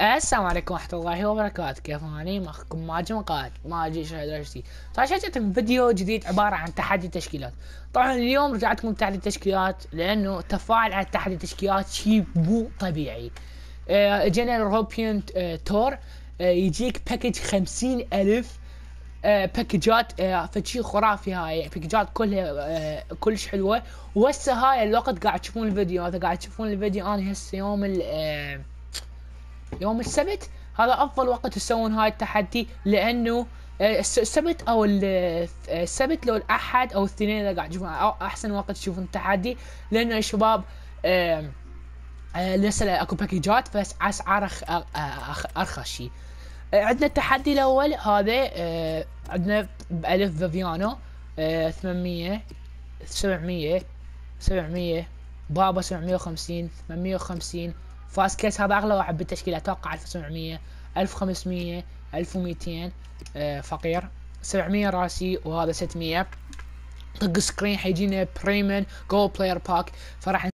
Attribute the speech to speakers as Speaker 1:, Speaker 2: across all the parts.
Speaker 1: السلام عليكم ورحمة الله وبركاته كيف أني أخوكم ماجي مقاد ماجي شاهد رشدي طبعا جاتكم فيديو جديد عبارة عن تحدي تشكيلات طبعا اليوم رجعت لكم تحدي التشكيلات لأنه التفاعل على تحدي التشكيلات شيء مو طبيعي اجينا آه، روبيان آه، تور آه، يجيك باكج 50,000 باكجات فشي خرافي هاي باكجات يعني كلها كلش حلوة وهسه هاي الوقت قاعد تشوفون الفيديو إذا قاعد تشوفون الفيديو أنا هسه يوم ال يوم السبت هذا افضل وقت تسوون هاي التحدي لانه آه، السبت او آه، السبت لو الاحد او الاثنين اذا قاعد تشوفون احسن وقت تشوفون التحدي لانه شباب آه، لسه اكو باكيجات بس اسعار ارخص شيء عندنا التحدي الاول هذا عندنا بالف فيفيانو 800 700 700 بابا 750 850 فاست كيس هذا اغلى واحد بالتشكيله اتوقع 1700 1500 1200 فقير 700 راسي وهذا 600 طق سكرين حيجينا بريمن جو بلاير باك فراح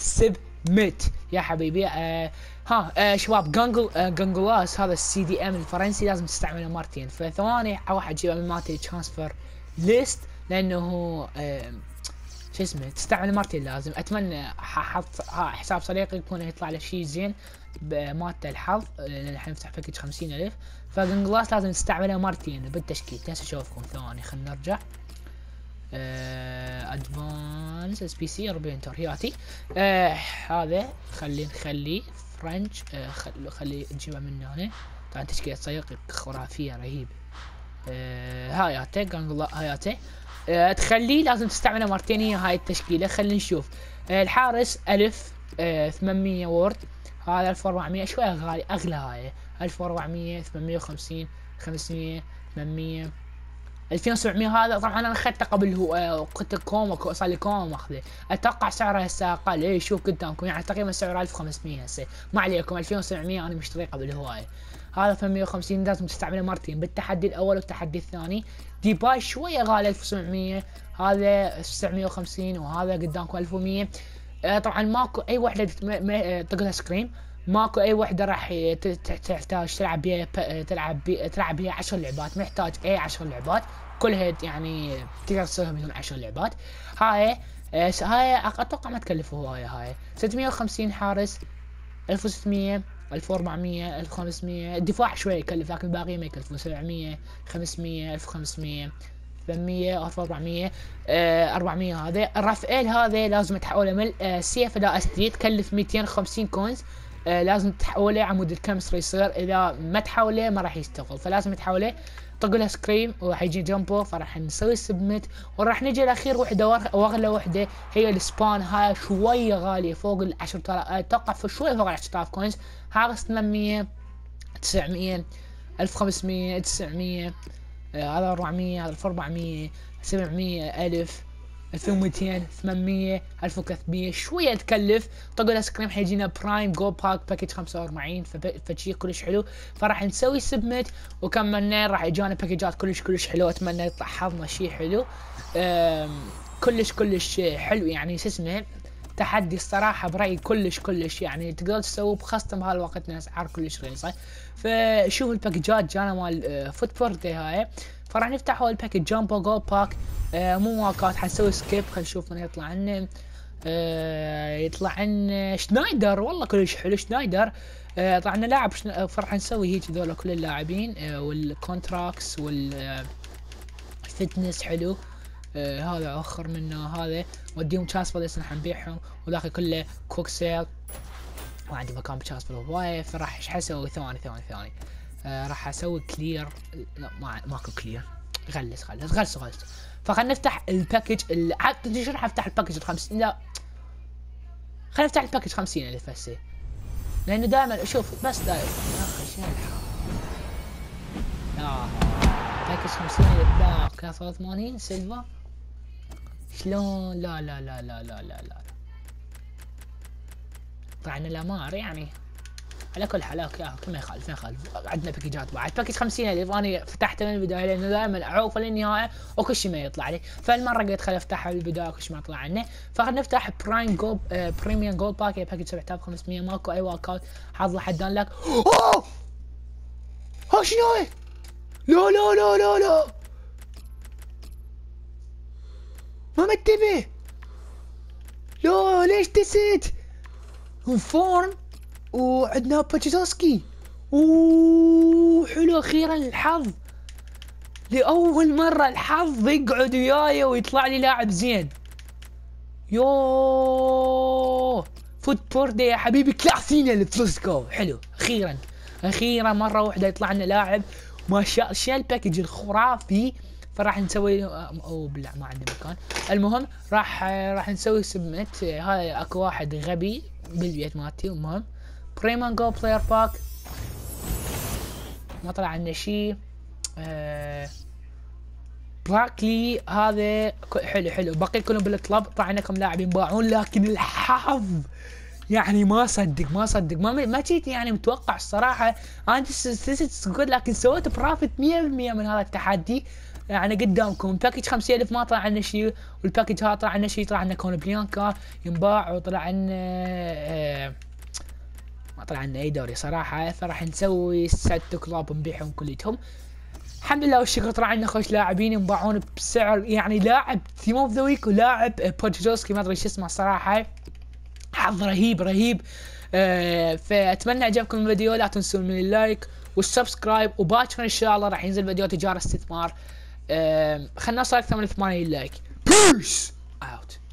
Speaker 1: سب ميت يا حبيبي آه ها آه شباب جانجل آه جانجلاس هذا السي دي ام الفرنسي لازم تستعمله مرتين فثواني واحد جيبه من ماتي ترانسفير ليست لانه آه شو اسمه تستعمل مرتين لازم اتمنى حط حساب صديقي يكون يطلع له شيء زين بمالته الحظ لان الحين نفتح باكج 50000 فجنجلاس لازم تستعمله مرتين بالتشكيل هسه اشوفكم ثواني خلنا نرجع ادفانس اس بي سي 40 ترياتي آه هذا خلي نخليه فرنش آه خلي نجيبه من هنا طبعا تشكيله صديقي خرافيه رهيبه آه جن جلاس هاياته آه، تخليه لازم تستعمله مرتين هي هاي التشكيله خلينا نشوف آه، الحارس 1000 800 آه، وورد هذا 1400 شوي غالي اغلى هاي 1400 850 500 800 2700 هذا طبعا انا اخذته قبل هو قلت كوم صار لي كوم ماخذه اتوقع سعره هسه اقل اي شوف قدامكم يعني تقريبا سعره 1500 هسه ما عليكم 2700 انا مشتريه قبل هوايه هذا 850 لازم تستعمله مرتين بالتحدي الاول والتحدي الثاني ديباي شويه غالي 1700 هذا 950 وهذا قدامكم 1100 آه طبعا ماكو اي وحده تقلها آه، سكريم ماكو اي وحده راح تحتاج تلعب بيها آه، آه، تلعب بيها تلعب بيها 10 لعبات محتاج اي 10 لعبات كلها يعني تقدر تسويها بدون 10 لعبات هاي هاي اتوقع ما تكلف هواي هاي 650 حارس 1600 1400 1500 الدفاع شوي يكلف لكن الباقي ما يكلفون 700 500 1500 800 1400 400 هذا الرافائيل هذا لازم تحوله من آه، سيف الى اس دي تكلف 250 كونز آه، لازم تحوله عمود الكمسر يصير اذا ما تحوله ما راح يشتغل فلازم تحوله طق له سكريم يجي جمبو فراح نسوي سبمت وراح نجي الاخير وحده واغلى وحده هي السبان هاي شويه غاليه فوق ال 10000 اتوقع آه، شوي فوق ال 10000 كوينز آه، هذا 800 900 1500 900 هذا 400 هذا 400 700 1000 2200 800 1300 شويه تكلف طاقه الايس كريم حيجينا برايم جو باك باكج 45 فشي كلش حلو فراح نسوي سبمت وكملنا راح يجونا باكجات كلش كلش حلو اتمنى يطلع حظنا شيء حلو كلش كلش حلو يعني شو اسمه تحدي الصراحه برايي كلش كلش يعني تقدر تسووه بخصم بهالوقت اسعار كلش رخيصه فشوف الباكجات جانا مال فوت آه، فوتبورت هاي فراح نفتح اول باكج جامبو جو باك مو مواقات حنسوي سكيب خلينا نشوف من يطلع لنا آه، يطلع لنا شنايدر والله كلش حلو شنايدر آه طبعا لاعب آه، فراح نسوي هيك ذولا كل اللاعبين والكونتراكس والفتنس حلو آه هذا اخر منه هذا وديهم تشاسبل راح حنبيعهم وذاك كله كوك سيل وعندي مكان بتشاسبل هواي فراح ايش حسوي ثواني ثواني ثواني آه راح اسوي كلير لا ما ماكو كلير غلس غلس غلس غلس فخلنا نفتح الباكج اللي حتى شنو راح افتح الباكج ال 50 لا خلنا نفتح الباكج 50 الف بس لانه دائما شوف بس دائما يا لا باكج 50 الف لا 83 سيلفر شلون لا لا لا لا لا لا لا طبعا الامار يعني على كل حال اوكي اوكي ما يخالف ما يخالف عندنا باكجات بعد باكج 50 الف انا فتحته من البدايه لانه دائما اعوفه للنهايه وكل شيء ما يطلع لي فالمره قلت خل افتحها من البدايه وكل شيء ما طلع عنه فخل نفتح برايم جولد آه بريميوم جولد باك باكج 7500 ماكو اي ورك اوت حظ لحد لك اوه ها شنو لا لا لا لا لا ما متبه لو ليش تسيت وفورن وعندنا باتشيزوسكي اوه حلو اخيرا الحظ لاول مره الحظ يقعد وياي ويطلع لي لاعب زين يو فوت بوردي يا حبيبي كلاسينا لفلوسكو حلو اخيرا اخيرا مره واحده يطلع لنا لاعب ما شاء الله الباكج الخرافي فراح نسوي او بالله ما عندي مكان المهم راح راح نسوي سبمت هاي اكو واحد غبي بالبيت مالتي المهم بريمان جو بلاير باك ما طلع عندنا شيء باكلي براكلي هذا حلو حلو باقي كلهم بالكلب طلع انكم لاعبين باعون لكن الحظ يعني ما صدق ما صدق ما ما كنت يعني متوقع الصراحه انا جود لكن سويت بروفيت 100% من هذا التحدي يعني قدامكم باكج 50000 ما طلع لنا شيء والباكج هذا طلع لنا شيء طلع لنا كون بليانكا ينباع وطلع لنا آه، ما طلع لنا اي دوري صراحه فراح نسوي ست كلاب نبيعهم كليتهم الحمد لله والشكر طلع لنا خوش لاعبين ينباعون بسعر يعني لاعب تيم اوف ذا ويك ولاعب بوتشوسكي ما ادري شو اسمه الصراحه حظ رهيب رهيب آه فاتمنى عجبكم الفيديو لا تنسون من اللايك والسبسكرايب وباكر ان شاء الله راح ينزل فيديو تجاره استثمار آه خلنا نوصل اكثر من 80 لايك بيس اوت